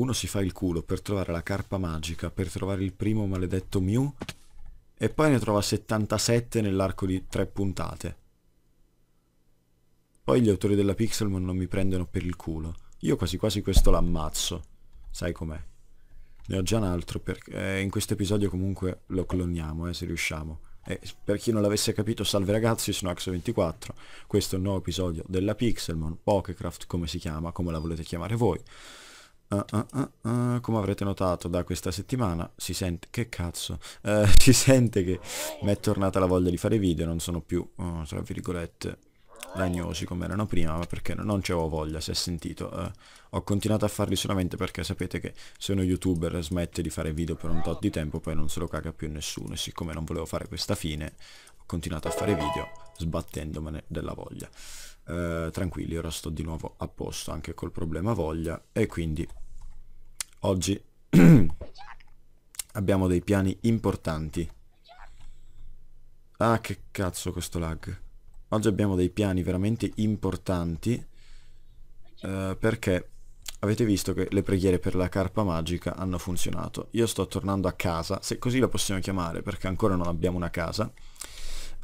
Uno si fa il culo per trovare la carpa magica, per trovare il primo maledetto Mew, e poi ne trova 77 nell'arco di tre puntate. Poi gli autori della Pixelmon non mi prendono per il culo. Io quasi quasi questo l'ammazzo. Sai com'è. Ne ho già un altro, perché eh, in questo episodio comunque lo cloniamo, eh, se riusciamo. E eh, per chi non l'avesse capito, salve ragazzi, sono Axo24, questo è un nuovo episodio della Pixelmon, Pokecraft come si chiama, come la volete chiamare voi. Uh, uh, uh, Come avrete notato da questa settimana si sente... Che cazzo? Eh, si sente che mi è tornata la voglia di fare video, non sono più, oh, tra virgolette, ragnosi come erano prima, ma perché non c'avevo voglia, si è sentito. Eh. ho continuato a farli solamente perché sapete che se uno youtuber smette di fare video per un tot di tempo poi non se lo caga più nessuno e siccome non volevo fare questa fine ho continuato a fare video sbattendomene della voglia. Uh, tranquilli, ora sto di nuovo a posto anche col problema voglia e quindi Oggi abbiamo dei piani importanti. Ah, che cazzo questo lag. Oggi abbiamo dei piani veramente importanti eh, perché avete visto che le preghiere per la carpa magica hanno funzionato. Io sto tornando a casa, se così la possiamo chiamare perché ancora non abbiamo una casa.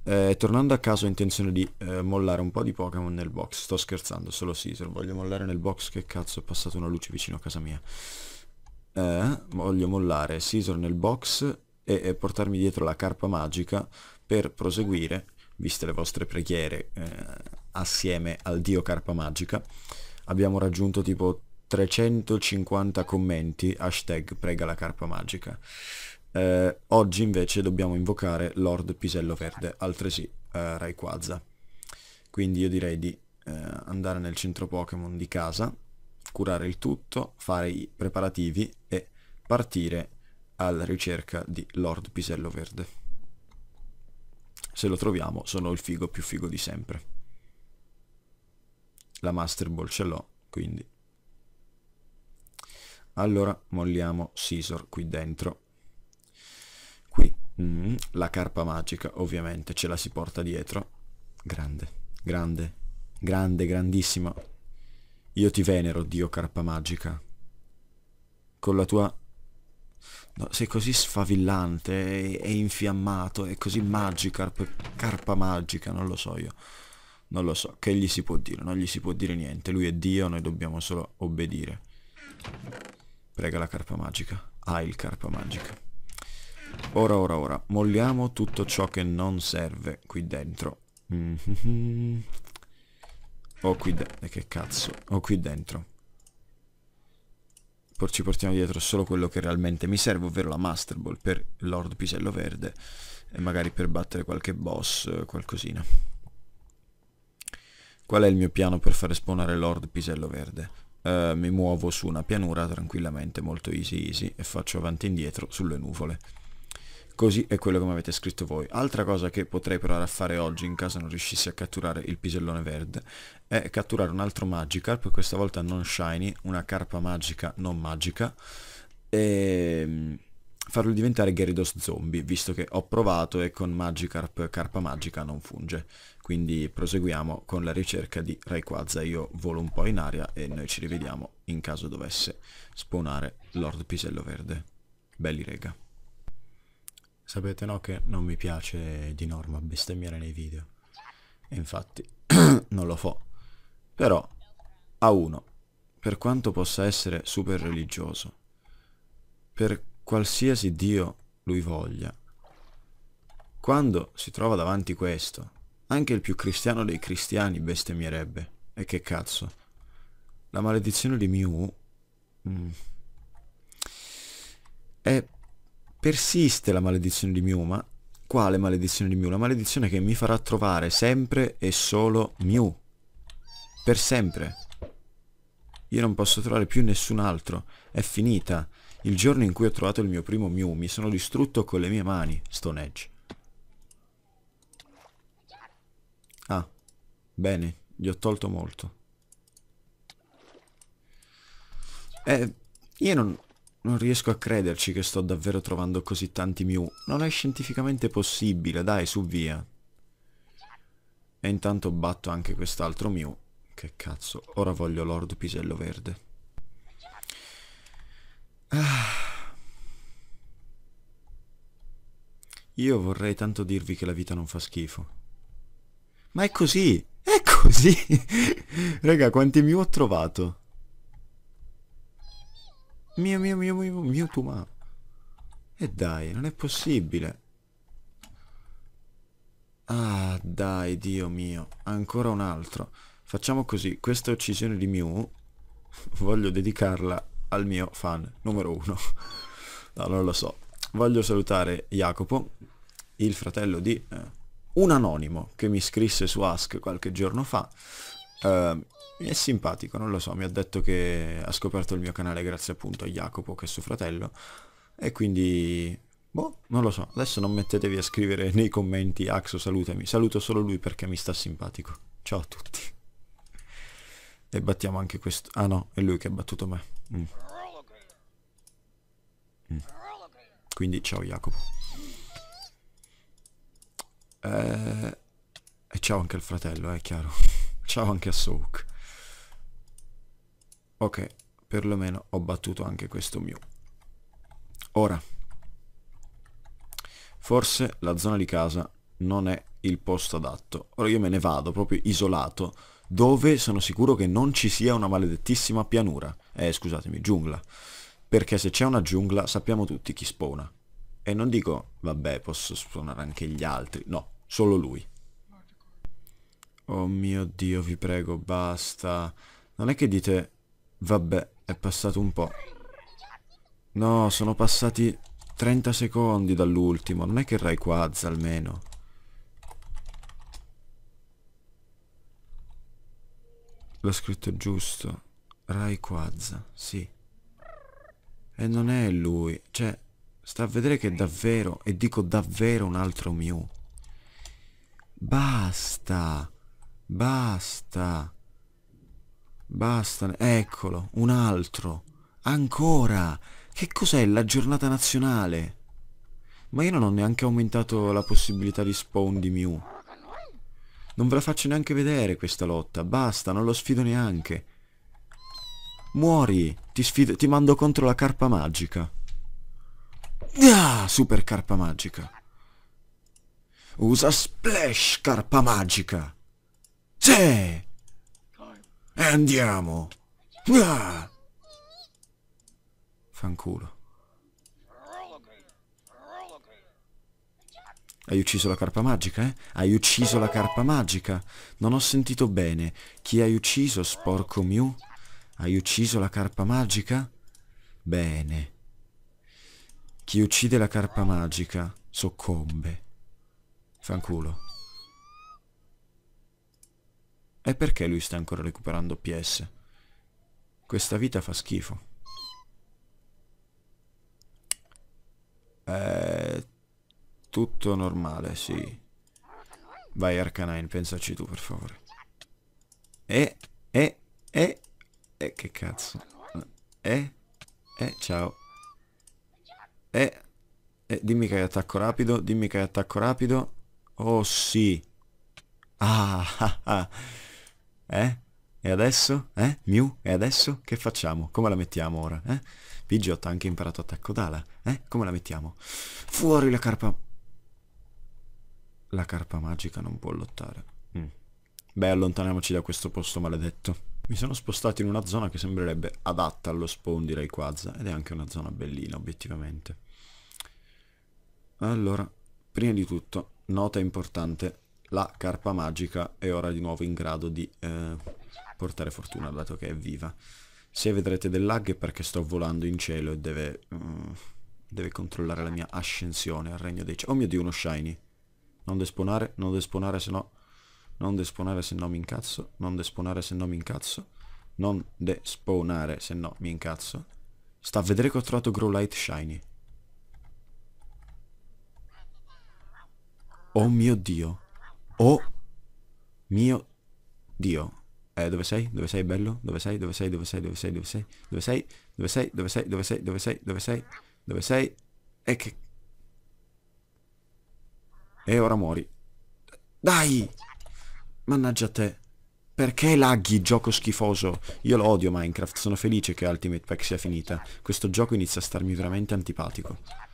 Eh, tornando a casa ho intenzione di eh, mollare un po' di Pokémon nel box. Sto scherzando, solo Caesar. Voglio mollare nel box. Che cazzo, è passata una luce vicino a casa mia eh, voglio mollare Caesar nel box e, e, portarmi dietro la carpa magica per proseguire, viste le vostre preghiere eh, assieme al dio carpa magica, abbiamo raggiunto tipo 350 commenti, hashtag prega la carpa magica. Eh, oggi invece dobbiamo invocare Lord Pisello Verde, altresì eh, Rayquaza. Quindi io direi di eh, andare nel centro Pokémon di casa curare il tutto, fare i preparativi e partire alla ricerca di Lord Pisello Verde. Se lo troviamo sono il figo più figo di sempre. La Master Ball ce l'ho, quindi. Allora molliamo Scissor qui dentro. Qui mm, la carpa magica ovviamente ce la si porta dietro. Grande, grande, grande, grandissimo. Io ti venero, Dio Carpa Magica. Con la tua... No, sei così sfavillante e, e infiammato e così magica, carpa magica, non lo so io. Non lo so, che gli si può dire? Non gli si può dire niente, lui è Dio, noi dobbiamo solo obbedire. Prega la carpa magica. Ah, il carpa magica. Ora, ora, ora, molliamo tutto ciò che non serve qui dentro. Mm -hmm. O eh, qui dentro. Che cazzo. O qui dentro. Poi ci portiamo dietro solo quello che realmente mi serve, ovvero la Master Ball per Lord Pisello Verde e magari per battere qualche boss, eh, qualcosina. Qual è il mio piano per fare spawnare Lord Pisello Verde? Uh, mi muovo su una pianura tranquillamente, molto easy easy, e faccio avanti e indietro sulle nuvole. Così è quello come avete scritto voi. Altra cosa che potrei provare a fare oggi in caso non riuscissi a catturare il pisellone verde è catturare un altro Magikarp, questa volta non shiny, una carpa magica non magica, e mm, farlo diventare Gyarados Zombie, visto che ho provato e con Magikarp carpa magica non funge. Quindi proseguiamo con la ricerca di Rayquaza, io volo un po' in aria e noi ci rivediamo in caso dovesse spawnare Lord Pisello Verde. Belli rega. Sapete no che non mi piace di norma bestemmiare nei video. E infatti non lo fo. Però a uno, per quanto possa essere super religioso, per qualsiasi Dio lui voglia, quando si trova davanti questo, anche il più cristiano dei cristiani bestemmierebbe. E che cazzo. La maledizione di Mew... Mm, è persiste la maledizione di Mew, ma quale maledizione di Mew? La maledizione che mi farà trovare sempre e solo Mew. Per sempre. Io non posso trovare più nessun altro. È finita. Il giorno in cui ho trovato il mio primo Mew mi sono distrutto con le mie mani, Stone Edge. Ah, bene, gli ho tolto molto. Eh, io non, non riesco a crederci che sto davvero trovando così tanti Mew. Non è scientificamente possibile, dai, su via. E intanto batto anche quest'altro Mew. Che cazzo, ora voglio Lord Pisello Verde. Ah. Io vorrei tanto dirvi che la vita non fa schifo. Ma è così! È così! Raga, quanti Mew ho trovato? Mio, mio, mio, mio, mio, tu ma... E dai, non è possibile. Ah, dai, Dio mio. Ancora un altro. Facciamo così. Questa uccisione di Mew voglio dedicarla al mio fan numero uno. No, non lo so. Voglio salutare Jacopo, il fratello di eh, un anonimo che mi scrisse su Ask qualche giorno fa Uh, è simpatico, non lo so, mi ha detto che ha scoperto il mio canale grazie appunto a Jacopo che è suo fratello e quindi Boh, non lo so, adesso non mettetevi a scrivere nei commenti Axo salutami, saluto solo lui perché mi sta simpatico. Ciao a tutti. E battiamo anche questo. Ah no, è lui che ha battuto me. Mm. Mm. Quindi ciao Jacopo. Eh, e ciao anche al fratello, è eh, chiaro. Ciao anche a Soak. Ok, perlomeno ho battuto anche questo mio. Ora, forse la zona di casa non è il posto adatto. Ora io me ne vado, proprio isolato, dove sono sicuro che non ci sia una maledettissima pianura. Eh, scusatemi, giungla. Perché se c'è una giungla sappiamo tutti chi spona. E non dico, vabbè, posso spawnare anche gli altri. No, solo lui. Oh mio Dio, vi prego, basta. Non è che dite, vabbè, è passato un po'. No, sono passati 30 secondi dall'ultimo. Non è che Rai almeno. L'ho scritto giusto. Rai sì. E non è lui. Cioè, sta a vedere che è davvero, e dico davvero un altro Mew. Basta! Basta. Basta. Eccolo, un altro. Ancora. Che cos'è la giornata nazionale? Ma io non ho neanche aumentato la possibilità di spawn di Mew. Non ve la faccio neanche vedere questa lotta. Basta, non lo sfido neanche. Muori. Ti, sfido, ti mando contro la carpa magica. Ah, super carpa magica. Usa splash, carpa magica. Sì! Eh, andiamo! Ah! Fanculo. Hai ucciso la carpa magica, eh? Hai ucciso la carpa magica! Non ho sentito bene. Chi hai ucciso, sporco Mew? Hai ucciso la carpa magica? Bene. Chi uccide la carpa magica soccombe. Fanculo. E perché lui sta ancora recuperando PS? Questa vita fa schifo. È tutto normale, sì. Vai Arcanine, pensaci tu per favore. E, e, e, e che cazzo. E, e, ciao. E, e, dimmi che hai attacco rapido, dimmi che hai attacco rapido. Oh sì. Ah, ah, ah. Eh? E adesso? Eh? Mew? E adesso? Che facciamo? Come la mettiamo ora? Eh? Pidgeot ha anche imparato attacco d'ala. Eh? Come la mettiamo? Fuori la carpa... La carpa magica non può lottare. Mm. Beh, allontaniamoci da questo posto maledetto. Mi sono spostato in una zona che sembrerebbe adatta allo spawn di Rayquaza ed è anche una zona bellina, obiettivamente. Allora, prima di tutto, nota importante, la carpa magica è ora di nuovo in grado di eh, portare fortuna dato che è viva. Se vedrete del lag è perché sto volando in cielo e deve, mm, deve controllare la mia ascensione al regno dei cieli. Oh mio dio, uno shiny. Non desponare, non desponare se no... Non desponare se no mi incazzo. Non desponare se no mi incazzo. Non desponare se no mi incazzo. Sta a vedere che ho trovato Grow Light Shiny. Oh mio dio. Oh mio Dio. Eh, dove sei? Dove sei, bello? Dove sei? Dove sei? Dove sei? Dove sei? Dove sei? Dove sei? Dove sei? Dove sei? Dove sei? Dove sei? Dove sei? Dove sei? E che... E ora muori. Dai! Mannaggia te. Perché laghi, gioco schifoso? Io lo odio Minecraft, sono felice che Ultimate Pack sia finita. Questo gioco inizia a starmi veramente antipatico.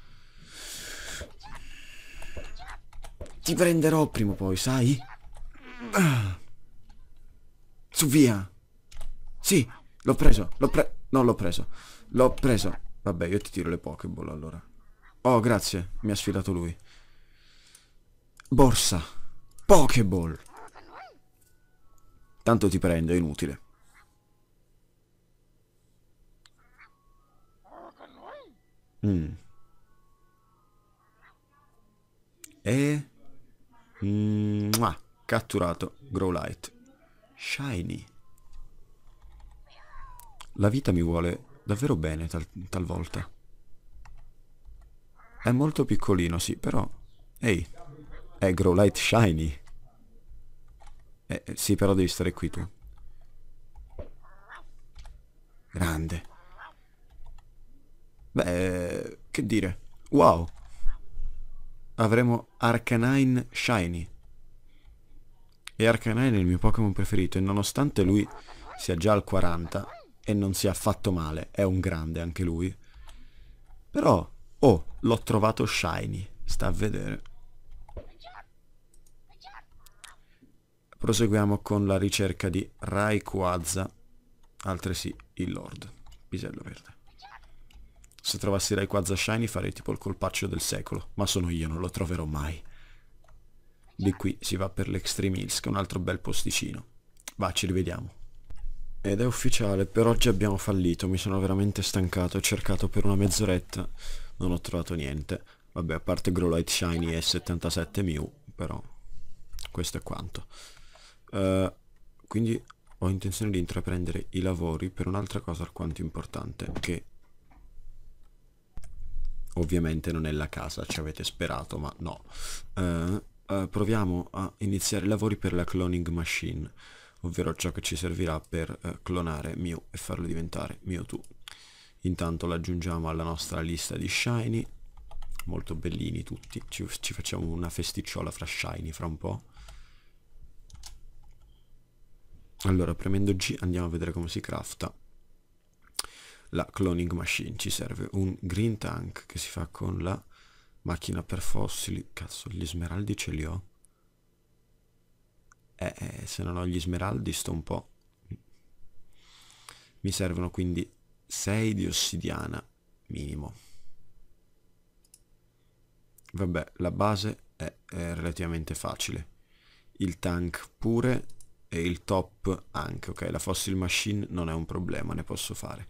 Ti prenderò prima o poi, sai? Su via. Sì, l'ho preso, l'ho pre... No, l'ho preso. L'ho preso. Vabbè, io ti tiro le Pokéball allora. Oh, grazie. Mi ha sfidato lui. Borsa. Pokéball. Tanto ti prendo, è inutile. Mm. E... Mua, catturato Grow light. Shiny. La vita mi vuole davvero bene tal talvolta. È molto piccolino, sì, però... Ehi, è grow light Shiny. Eh, eh sì, però devi stare qui tu. Grande. Beh, che dire. Wow, avremo Arcanine Shiny. E Arcanine è il mio Pokémon preferito e nonostante lui sia già al 40 e non sia affatto male, è un grande anche lui. Però, oh, l'ho trovato Shiny, sta a vedere. Proseguiamo con la ricerca di Raikuaza, altresì il Lord, Pisello Verde. Se trovassi Rayquaza Shiny farei tipo il colpaccio del secolo, ma sono io, non lo troverò mai. Di qui si va per l'Extreme Hills, che è un altro bel posticino. Va, ci rivediamo. Ed è ufficiale, per oggi abbiamo fallito, mi sono veramente stancato, ho cercato per una mezz'oretta, non ho trovato niente. Vabbè, a parte Growlite Shiny e 77 Mew, però questo è quanto. Uh, quindi ho intenzione di intraprendere i lavori per un'altra cosa alquanto importante, che ovviamente non è la casa, ci avete sperato, ma no. Uh, uh, proviamo a iniziare i lavori per la cloning machine, ovvero ciò che ci servirà per uh, clonare Mew e farlo diventare Mewtwo. Intanto l'aggiungiamo alla nostra lista di shiny, molto bellini tutti, ci, ci facciamo una festicciola fra shiny fra un po'. Allora, premendo G andiamo a vedere come si crafta la cloning machine, ci serve un green tank che si fa con la macchina per fossili, cazzo gli smeraldi ce li ho? Eh, eh se non ho gli smeraldi sto un po'. Mi servono quindi 6 di ossidiana minimo. Vabbè, la base è, è relativamente facile. Il tank pure e il top anche, ok? La fossil machine non è un problema, ne posso fare.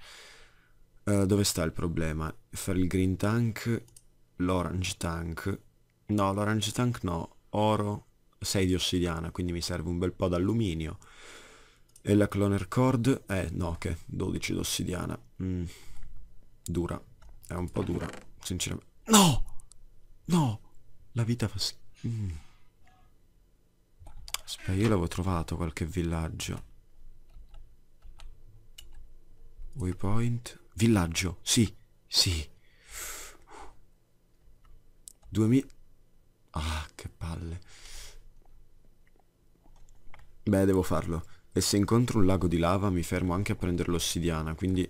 Eh, dove sta il problema? Fare il green tank, l'orange tank. No, l'orange tank no. Oro, 6 di ossidiana, quindi mi serve un bel po' d'alluminio. E la cloner cord? Eh, no, che okay, 12 d'ossidiana. Mm. Dura. È un po' dura, sinceramente. No! No! La vita fa... Mm. Aspetta, io l'avevo trovato qualche villaggio. Waypoint. Villaggio, sì, sì. 2000... Ah, che palle. Beh, devo farlo. E se incontro un lago di lava mi fermo anche a prendere l'ossidiana, quindi...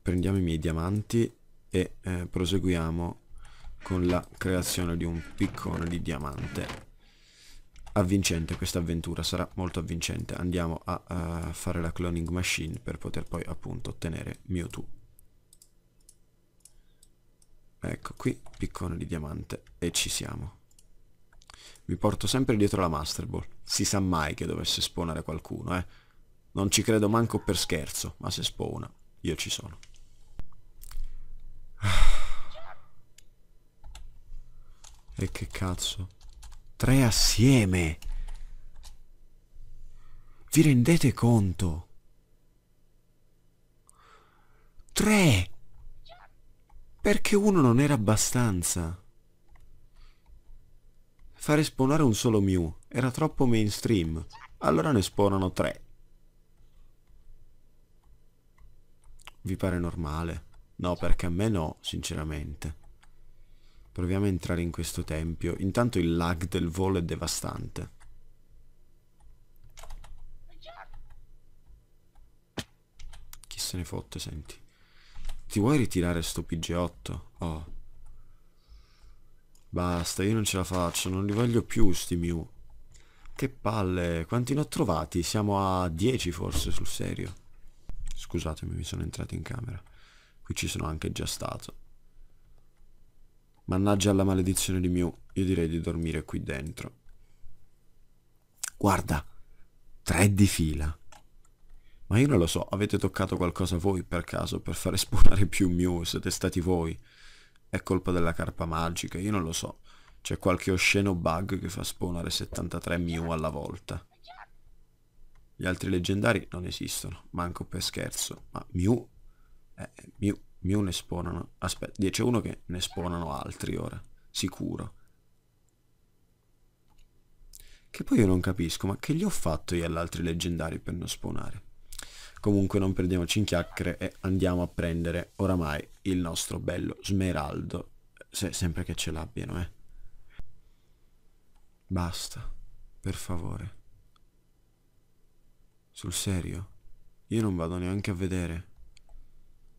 Prendiamo i miei diamanti e eh, proseguiamo con la creazione di un piccone di diamante avvincente questa avventura, sarà molto avvincente. Andiamo a, a eh, fare la cloning machine per poter poi appunto ottenere Mewtwo. Ecco qui, piccone di diamante e ci siamo. Mi porto sempre dietro la Master Ball. Si sa mai che dovesse spawnare qualcuno, eh. Non ci credo manco per scherzo, ma se spawna, io ci sono. E che cazzo tre assieme. Vi rendete conto? Tre! Perché uno non era abbastanza. Fare spawnare un solo Mew era troppo mainstream, allora ne spawnano tre. Vi pare normale? No, perché a me no, sinceramente. Proviamo a entrare in questo tempio. Intanto il lag del volo è devastante. Chi se ne fotte, senti. Ti vuoi ritirare sto PG8? Oh. Basta, io non ce la faccio, non li voglio più sti Mew. Che palle, quanti ne ho trovati? Siamo a 10 forse, sul serio. Scusatemi, mi sono entrato in camera. Qui ci sono anche già stato. Mannaggia alla maledizione di Mew, io direi di dormire qui dentro. Guarda, tre di fila. Ma io non lo so, avete toccato qualcosa voi per caso per fare spawnare più Mew, siete stati voi. È colpa della carpa magica, io non lo so. C'è qualche osceno bug che fa spawnare 73 Mew alla volta. Gli altri leggendari non esistono, manco per scherzo, ma Mew... Eh, Mew Mew ne sponano. Aspetta, 10 a che ne sponano altri ora. Sicuro. Che poi io non capisco, ma che gli ho fatto io all'altri leggendari per non sponare? Comunque non perdiamoci in chiacchiere e andiamo a prendere oramai il nostro bello smeraldo. Se, sempre che ce l'abbiano, eh. Basta, per favore. Sul serio? Io non vado neanche a vedere.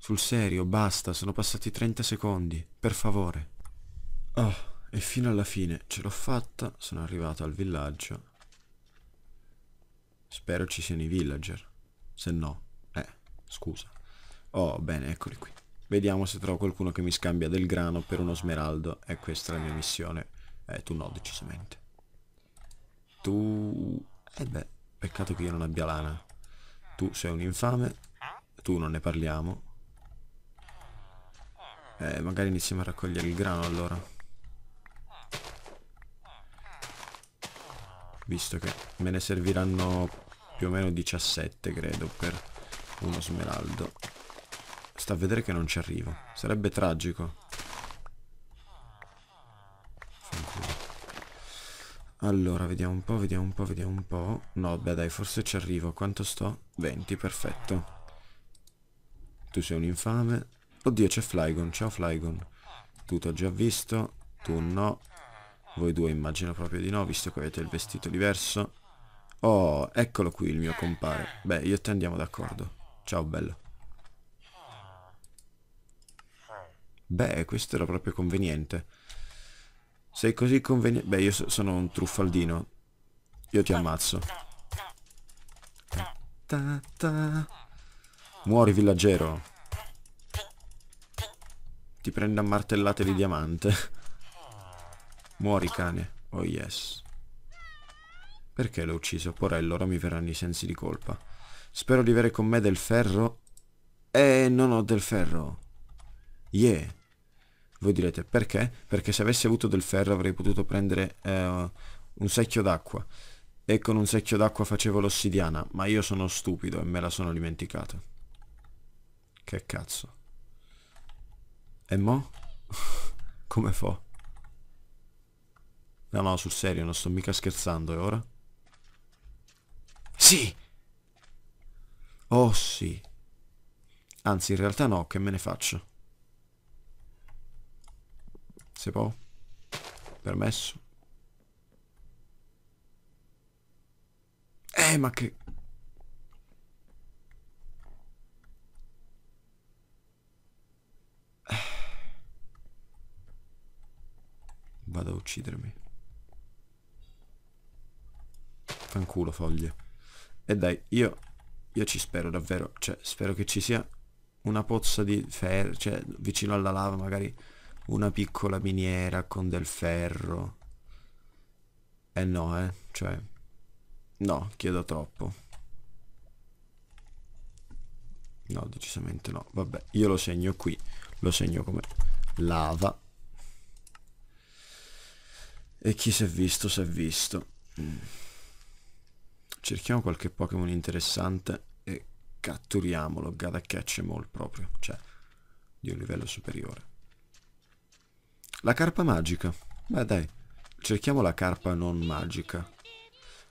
Sul serio, basta, sono passati 30 secondi, per favore. Oh, e fino alla fine ce l'ho fatta, sono arrivato al villaggio. Spero ci siano i villager, se no, eh, scusa. Oh, bene, eccoli qui. Vediamo se trovo qualcuno che mi scambia del grano per uno smeraldo, e questa è la mia missione. Eh, tu no, decisamente. Tu... Eh beh, peccato che io non abbia lana. Tu sei un infame, tu non ne parliamo, eh, magari iniziamo a raccogliere il grano allora. Visto che me ne serviranno più o meno 17, credo, per uno smeraldo. Sta a vedere che non ci arrivo. Sarebbe tragico. Allora, vediamo un po', vediamo un po', vediamo un po'. No, beh dai, forse ci arrivo. Quanto sto? 20, perfetto. Tu sei un infame. Oddio, c'è Flygon. Ciao Flygon. Tu t'ho già visto. Tu no. Voi due immagino proprio di no, visto che avete il vestito diverso. Oh, eccolo qui il mio compare. Beh, io e te andiamo d'accordo. Ciao, bello. Beh, questo era proprio conveniente. Sei così conveniente... Beh, io so sono un truffaldino. Io ti ammazzo. Ta -ta. Muori, villaggero. Ti prende a martellate di ah. diamante. Muori cane. Oh yes. Perché l'ho ucciso? Porello, ora mi verranno i sensi di colpa. Spero di avere con me del ferro. Eh, non ho del ferro. Yeah. Voi direte perché? Perché se avessi avuto del ferro avrei potuto prendere eh, un secchio d'acqua. E con un secchio d'acqua facevo l'ossidiana, ma io sono stupido e me la sono dimenticato. Che cazzo. E mo? Come fo? No, no, sul serio, non sto mica scherzando, e eh, ora? Sì! Oh sì. Anzi, in realtà no, che me ne faccio? Se può? Permesso? Eh, ma che... vado a uccidermi. Fanculo foglie. E dai, io, io ci spero davvero, cioè spero che ci sia una pozza di ferro, cioè vicino alla lava magari una piccola miniera con del ferro. Eh no, eh, cioè... No, chiedo troppo. No, decisamente no. Vabbè, io lo segno qui, lo segno come lava e chi si è visto, si è visto. Mm. Cerchiamo qualche Pokémon interessante e catturiamolo. Gada Catchemol proprio, cioè di un livello superiore. La carpa magica. Beh dai, cerchiamo la carpa non magica.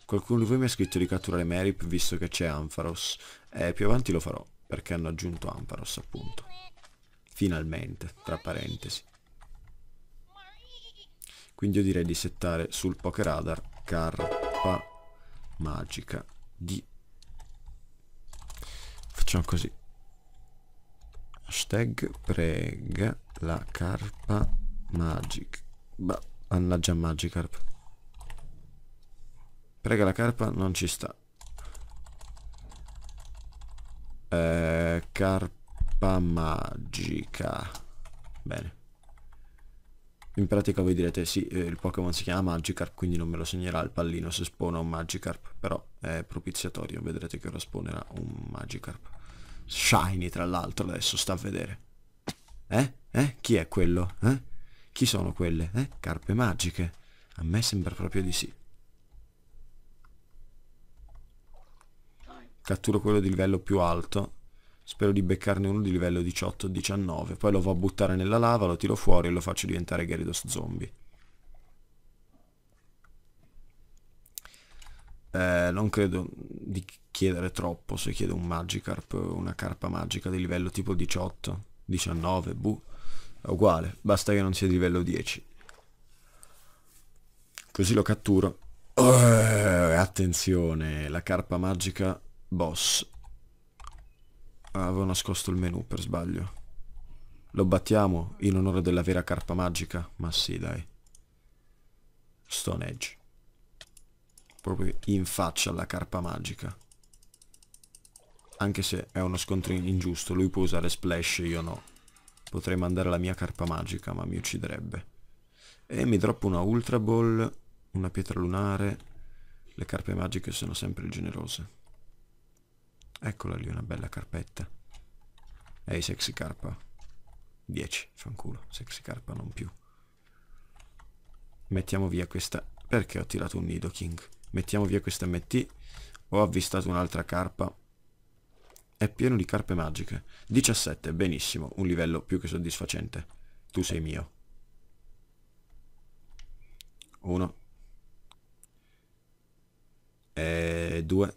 Qualcuno di voi mi ha scritto di catturare Merip visto che c'è Ampharos. E eh, più avanti lo farò, perché hanno aggiunto Ampharos appunto. Finalmente, tra parentesi quindi io direi di settare sul poker radar carpa magica di facciamo così hashtag prega la carpa magic bah mannaggia magicarp prega la carpa non ci sta eh, carpa magica bene in pratica voi direte sì, eh, il Pokémon si chiama Magikarp, quindi non me lo segnerà il pallino se spona un Magikarp, però è propiziatorio, vedrete che ora spawnerà un Magikarp. Shiny tra l'altro adesso, sta a vedere. Eh? Eh? Chi è quello? Eh? Chi sono quelle? Eh? Carpe magiche? A me sembra proprio di sì. Catturo quello di livello più alto Spero di beccarne uno di livello 18-19. Poi lo vo a buttare nella lava, lo tiro fuori e lo faccio diventare Gyarados zombie. Eh, non credo di chiedere troppo se chiedo un Magikarp, una carpa magica di livello tipo 18, 19, buh. È uguale, basta che non sia di livello 10. Così lo catturo. Oh, attenzione, la carpa magica boss Avevo nascosto il menu per sbaglio. Lo battiamo in onore della vera carpa magica? Ma sì, dai. Stone Edge. Proprio in faccia alla carpa magica. Anche se è uno scontro ingiusto, lui può usare Splash io no. Potrei mandare la mia carpa magica, ma mi ucciderebbe. E mi droppo una Ultra Ball, una pietra lunare. Le carpe magiche sono sempre generose. Eccola lì, una bella carpetta. Ehi, sexy carpa. 10, fanculo, sexy carpa non più. Mettiamo via questa... Perché ho tirato un nido, King? Mettiamo via questa MT. Ho avvistato un'altra carpa. È pieno di carpe magiche. 17, benissimo, un livello più che soddisfacente. Tu sei mio. 1. 2.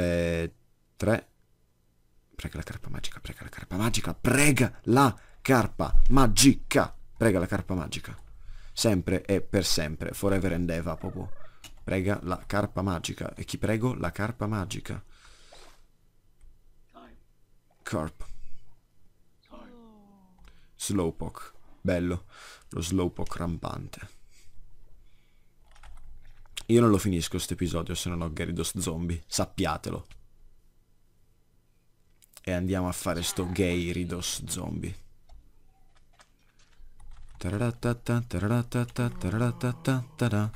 Eh, tre. Prega la carpa magica, prega la carpa magica, prega la carpa magica. Prega la carpa magica. Sempre e per sempre, forever and ever, proprio. Prega la carpa magica. E chi prego? La carpa magica. Carp. Slowpoke. Bello. Lo slowpoke rampante. Io non lo finisco questo episodio se non ho Gyarados Zombie, sappiatelo. E andiamo a fare sto Gyarados Zombie. Taratata, taratata, taratata,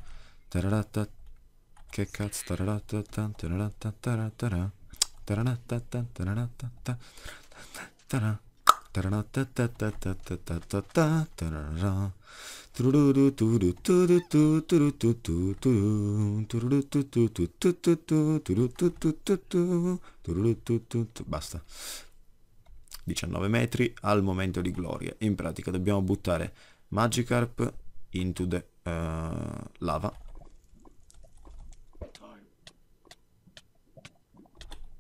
taratata, che cazzo, taratata, taratata, taratata, taratata, taratata, taratata, Basta. 19 metri al momento di gloria. In pratica dobbiamo buttare Magikarp into the uh, lava.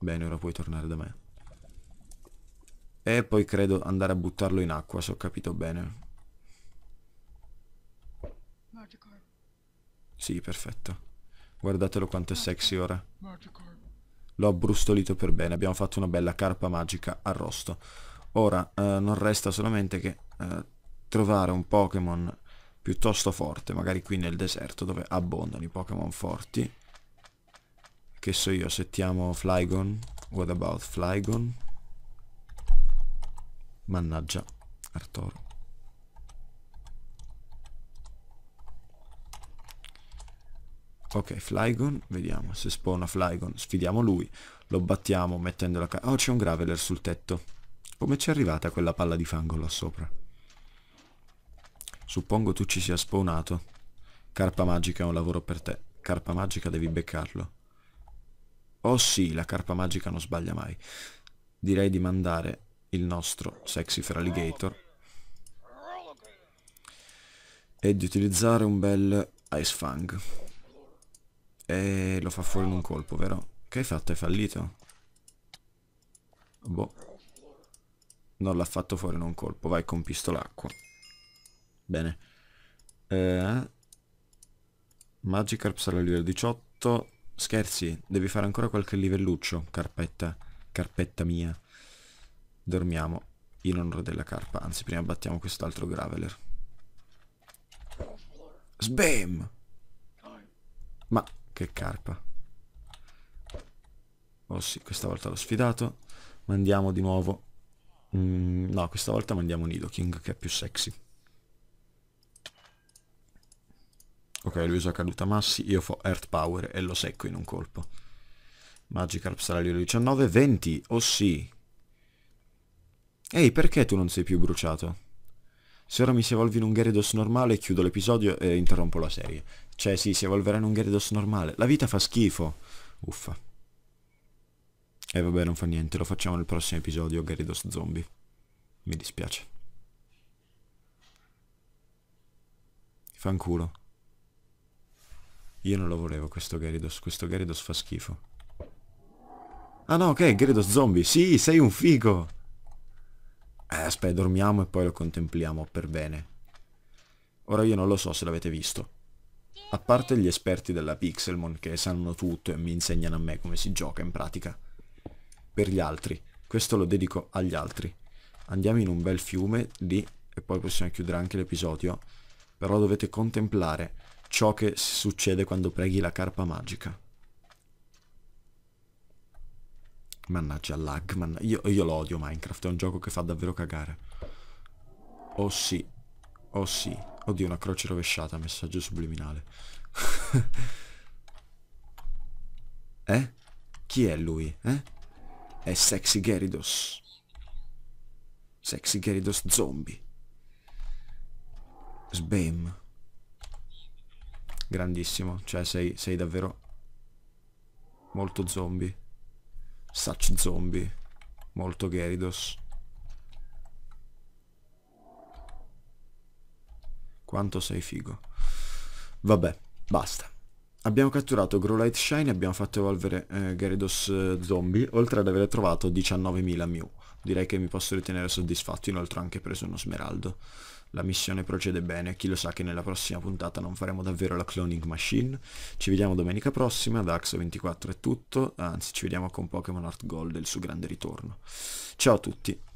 Bene, ora puoi tornare da me. E poi credo andare a buttarlo in acqua, se ho capito bene. Sì, perfetto. Guardatelo quanto è sexy ora. L'ho abbrustolito per bene, abbiamo fatto una bella carpa magica arrosto. Ora, eh, non resta solamente che eh, trovare un Pokémon piuttosto forte, magari qui nel deserto dove abbondano i Pokémon forti. Che so io, settiamo Flygon, what about Flygon? Mannaggia, Artoro. Ok, Flygon, vediamo se spawna Flygon. Sfidiamo lui, lo battiamo mettendo la... Oh, c'è un Graveler sul tetto. Come ci è arrivata quella palla di fango là sopra? Suppongo tu ci sia spawnato. Carpa magica è un lavoro per te. Carpa magica devi beccarlo. Oh sì, la carpa magica non sbaglia mai. Direi di mandare il nostro sexy feraligator e di utilizzare un bel ice fang e lo fa fuori in un colpo vero? che hai fatto? hai fallito? boh non l'ha fatto fuori in un colpo vai con pistolacqua bene eh, Magikarp sarà livello 18 scherzi devi fare ancora qualche livelluccio carpetta carpetta mia dormiamo in onore della carpa. Anzi, prima battiamo quest'altro Graveler. Sbam! Ma che carpa. Oh sì, questa volta l'ho sfidato. Mandiamo di nuovo... Mm, no, questa volta mandiamo Nidoking, che è più sexy. Ok, lui usa caduta massi, io fo Earth Power e lo secco in un colpo. Magikarp sarà livello 19, 20, oh sì, Ehi, perché tu non sei più bruciato? Se ora mi si evolvi in un Gyarados normale, chiudo l'episodio e interrompo la serie. Cioè, sì, si evolverà in un Gyarados normale. La vita fa schifo. Uffa. E eh, vabbè, non fa niente, lo facciamo nel prossimo episodio, Gyarados Zombie. Mi dispiace. Fanculo. Io non lo volevo questo Gyarados, questo Gyarados fa schifo. Ah no, ok, Gyarados Zombie. Sì, sei un figo! eh, aspetta, dormiamo e poi lo contempliamo per bene. Ora io non lo so se l'avete visto. A parte gli esperti della Pixelmon che sanno tutto e mi insegnano a me come si gioca in pratica. Per gli altri, questo lo dedico agli altri. Andiamo in un bel fiume lì e poi possiamo chiudere anche l'episodio, però dovete contemplare ciò che succede quando preghi la carpa magica. Mannaggia lag, manna... io, io lo odio Minecraft, è un gioco che fa davvero cagare. Oh sì, oh sì. Oddio, una croce rovesciata, messaggio subliminale. eh? Chi è lui, eh? È Sexy Geridos. Sexy Geridos zombie. Sbam. Grandissimo, cioè sei, sei davvero molto zombie. Such zombie. Molto Geridos. Quanto sei figo. Vabbè, basta. Abbiamo catturato Growlite Shine e abbiamo fatto evolvere eh, Gyarados eh, Zombie, oltre ad aver trovato 19.000 Mew. Direi che mi posso ritenere soddisfatto, inoltre ho anche preso uno smeraldo la missione procede bene, chi lo sa che nella prossima puntata non faremo davvero la cloning machine. Ci vediamo domenica prossima, da Axo24 è tutto, anzi ci vediamo con Pokémon Art Gold e il suo grande ritorno. Ciao a tutti!